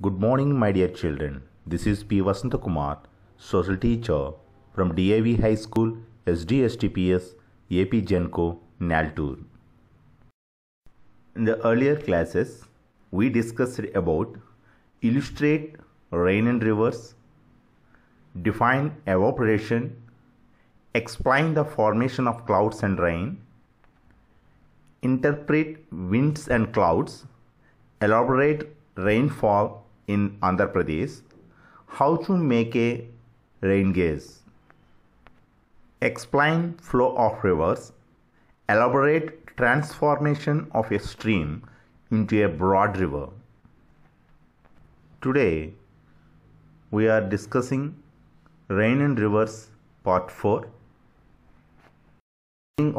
Good morning, my dear children. This is P. Kumar, social teacher from DAV High School, SDSTPS, AP Genco, Naltur. In the earlier classes, we discussed about illustrate rain and rivers, define evaporation, explain the formation of clouds and rain, interpret winds and clouds, elaborate rainfall in Andhra Pradesh, how to make a rain gauge. Explain flow of rivers. Elaborate transformation of a stream into a broad river. Today, we are discussing Rain and Rivers Part 4.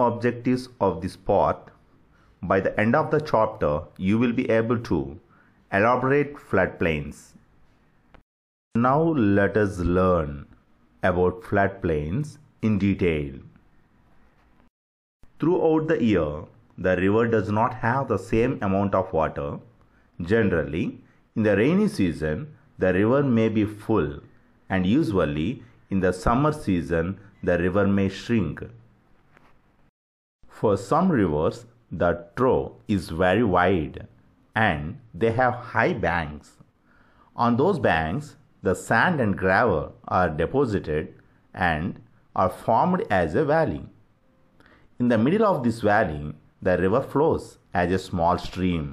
Objectives of this part. By the end of the chapter, you will be able to elaborate floodplains. Now let us learn about floodplains in detail. Throughout the year, the river does not have the same amount of water. Generally, in the rainy season, the river may be full and usually in the summer season, the river may shrink. For some rivers, the trough is very wide and they have high banks. On those banks, the sand and gravel are deposited and are formed as a valley. In the middle of this valley, the river flows as a small stream.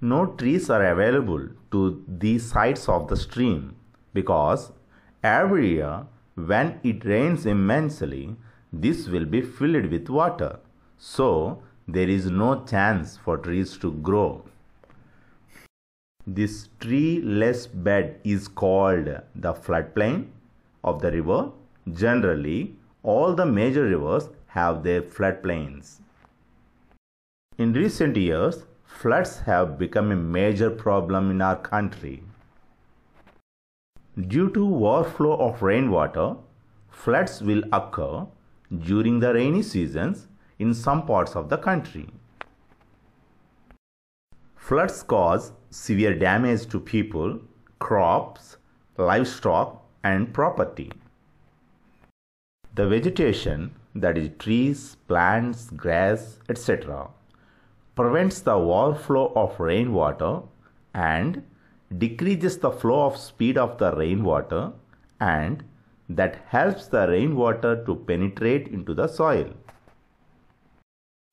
No trees are available to these sides of the stream because every year when it rains immensely, this will be filled with water. So there is no chance for trees to grow. This treeless bed is called the floodplain of the river. Generally, all the major rivers have their floodplains. In recent years, floods have become a major problem in our country. Due to overflow of rainwater, floods will occur during the rainy seasons in some parts of the country. Floods cause severe damage to people, crops, livestock, and property. The vegetation, that is, trees, plants, grass, etc., prevents the overflow of rainwater and decreases the flow of speed of the rainwater and that helps the rainwater to penetrate into the soil.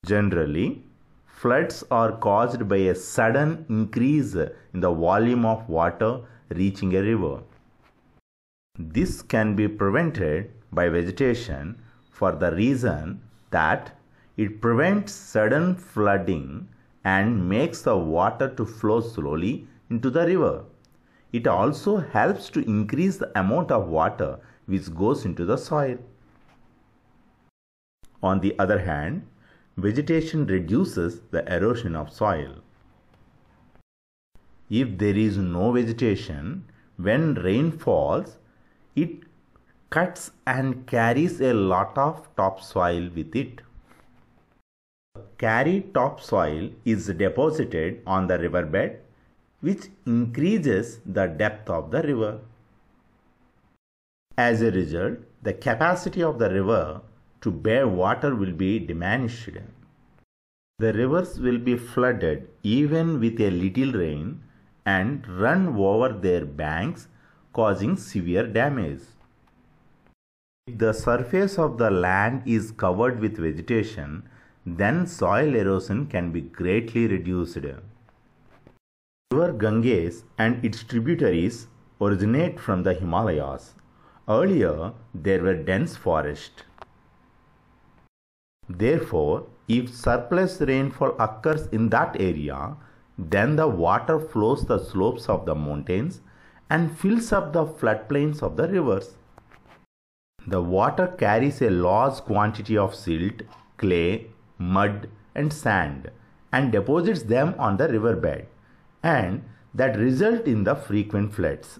Generally, floods are caused by a sudden increase in the volume of water reaching a river. This can be prevented by vegetation for the reason that it prevents sudden flooding and makes the water to flow slowly into the river. It also helps to increase the amount of water which goes into the soil. On the other hand, vegetation reduces the erosion of soil. If there is no vegetation, when rain falls, it cuts and carries a lot of topsoil with it. Carried topsoil is deposited on the riverbed, which increases the depth of the river. As a result, the capacity of the river to bear water will be diminished. The rivers will be flooded even with a little rain and run over their banks, causing severe damage. If the surface of the land is covered with vegetation, then soil erosion can be greatly reduced. River Ganges and its tributaries originate from the Himalayas. Earlier, there were dense forests. Therefore, if surplus rainfall occurs in that area, then the water flows the slopes of the mountains and fills up the floodplains of the rivers. The water carries a large quantity of silt, clay, mud and sand and deposits them on the riverbed and that result in the frequent floods.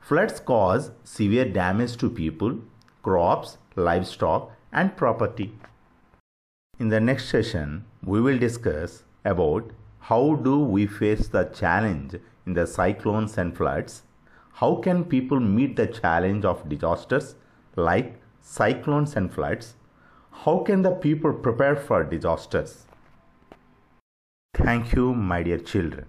Floods cause severe damage to people, crops, livestock and property. In the next session, we will discuss about how do we face the challenge in the cyclones and floods, how can people meet the challenge of disasters like cyclones and floods, how can the people prepare for disasters. Thank you, my dear children.